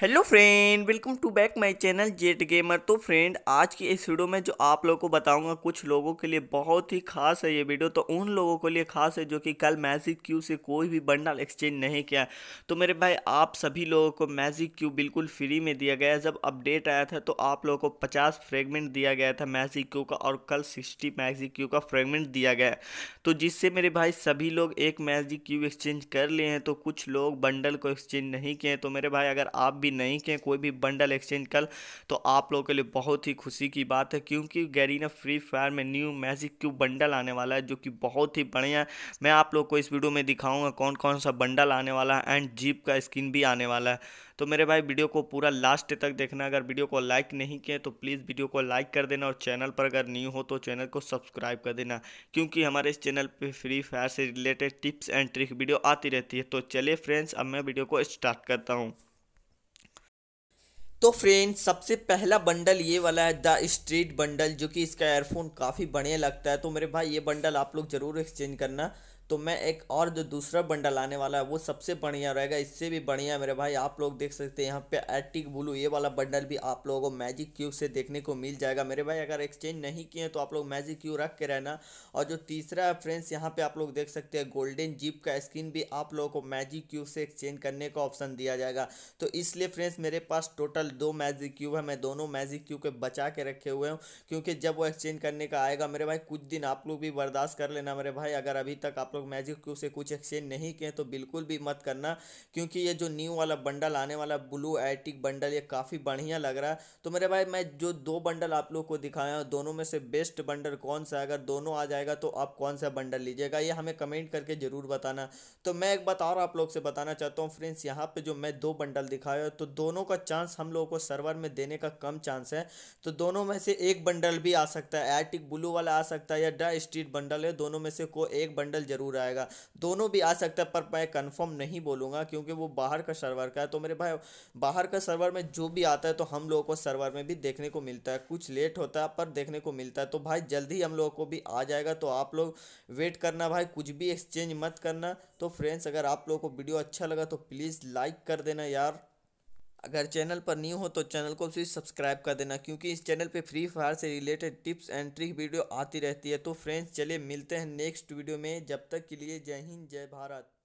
hello friend welcome to back my channel jet gamer तो friend आज की इस वीडियो में जो आप लोगों को बताऊंगा कुछ लोगों के लिए बहुत ही खास है ये वीडियो तो उन लोगों के लिए खास है जो कि कल मैजिक क्यू से कोई भी बंडल एक्सचेंज नहीं किया तो मेरे भाई आप सभी लोगों को मैजिक क्यू बिल्कुल फ्री में दिया गया जब अपडेट आया था तो आप लोगों को पचास फ्रेगमेंट दिया गया था मैजिक क्यू का और कल सिक्सटी मैजिक क्यू का फ्रेगमेंट दिया गया तो जिससे मेरे भाई सभी लोग एक मैजिक क्यू एक्सचेंज कर लिए हैं तो कुछ लोग बंडल को एक्सचेंज नहीं किए तो मेरे भाई अगर आप भी नहीं किए कोई भी बंडल एक्सचेंज कल तो आप लोगों के लिए बहुत ही खुशी की बात है क्योंकि गैरीना फ्री फायर में न्यू मैजिक क्यू बंडल आने वाला है जो कि बहुत ही बढ़िया है मैं आप लोग को इस वीडियो में दिखाऊंगा कौन कौन सा बंडल आने वाला है एंड जीप का स्किन भी आने वाला है तो मेरे भाई वीडियो को पूरा लास्ट तक देखना अगर वीडियो को लाइक नहीं किए तो प्लीज़ वीडियो को लाइक कर देना और चैनल पर अगर न्यू हो तो चैनल को सब्सक्राइब कर देना क्योंकि हमारे इस चैनल पर फ्री फायर से related tips and trick video आती रहती है तो चलिए फ्रेंड्स अब मैं वीडियो को स्टार्ट करता हूँ तो फ्रेंड्स सबसे पहला बंडल ये वाला है द स्ट्रीट बंडल जो कि इसका एयरफोन काफ़ी बढ़िया लगता है तो मेरे भाई ये बंडल आप लोग ज़रूर एक्सचेंज करना तो मैं एक और जो दूसरा बंडल आने वाला है वो सबसे बढ़िया रहेगा इससे भी बढ़िया मेरे भाई आप लोग देख सकते हैं यहाँ पे एटिक ब्लू ये वाला बंडल भी आप लोगों को मैजिक क्यूब से देखने को मिल जाएगा मेरे भाई अगर एक्सचेंज नहीं किए तो आप लोग मैजिक क्यूब रख के रहना और जो तीसरा फ्रेंड्स यहाँ पर आप लोग देख सकते हैं गोल्डन जीप का स्क्रीन भी आप लोगों को मैजिक क्यूब से एक्सचेंज करने का ऑप्शन दिया जाएगा तो इसलिए फ्रेंड्स मेरे पास टोटल दो मैजिक क्यूब है मैं दोनों मैजिक क्यूब के बचा के रखे हुए हूँ क्योंकि जब वो एक्सचेंज करने का आएगा मेरे भाई कुछ दिन आप लोग भी बर्दाश्त कर लेना मेरे भाई अगर अभी तक आप लोग मैजिक से कुछ एक्सचेंज नहीं किए तो बिल्कुल भी मत करना क्योंकि ये जो न्यू वाला बंडल आने वाला ब्लू एटिक बंडल ये काफ़ी बढ़िया लग रहा है तो मेरे भाई मैं जो दो बंडल आप लोग को दिखाया हूँ दोनों में से बेस्ट बंडल कौन सा है अगर दोनों आ जाएगा तो आप कौन सा बंडल लीजिएगा ये हमें कमेंट करके ज़रूर बताना तो मैं एक बात और आप लोग से बताना चाहता हूँ फ्रेंड्स यहाँ पे जो मैं दो बंडल दिखाया तो दोनों का चांस हम लोगों को सर्वर में देने का कम चांस है तो दोनों में से एक बंडल भी आ सकता है एटिक ब्लू वाला आ सकता है या डा स्ट्रीट बंडल है दोनों में से को एक बंडल जरूर ज़रूर आएगा दोनों भी आ सकता है पर मैं कंफर्म नहीं बोलूँगा क्योंकि वो बाहर का सर्वर का है तो मेरे भाई बाहर का सर्वर में जो भी आता है तो हम लोगों को सर्वर में भी देखने को मिलता है कुछ लेट होता है पर देखने को मिलता है तो भाई जल्द ही हम लोगों को भी आ जाएगा तो आप लोग वेट करना भाई कुछ भी एक्सचेंज मत करना तो फ्रेंड्स अगर आप लोगों को वीडियो अच्छा लगा तो प्लीज़ लाइक कर देना यार अगर चैनल पर न्यू हो तो चैनल को प्लीज़ सब्सक्राइब कर देना क्योंकि इस चैनल पे फ्री फायर से related tips and trick video आती रहती है तो फ्रेंड्स चलिए मिलते हैं नेक्स्ट वीडियो में जब तक के लिए जय हिंद जय भारत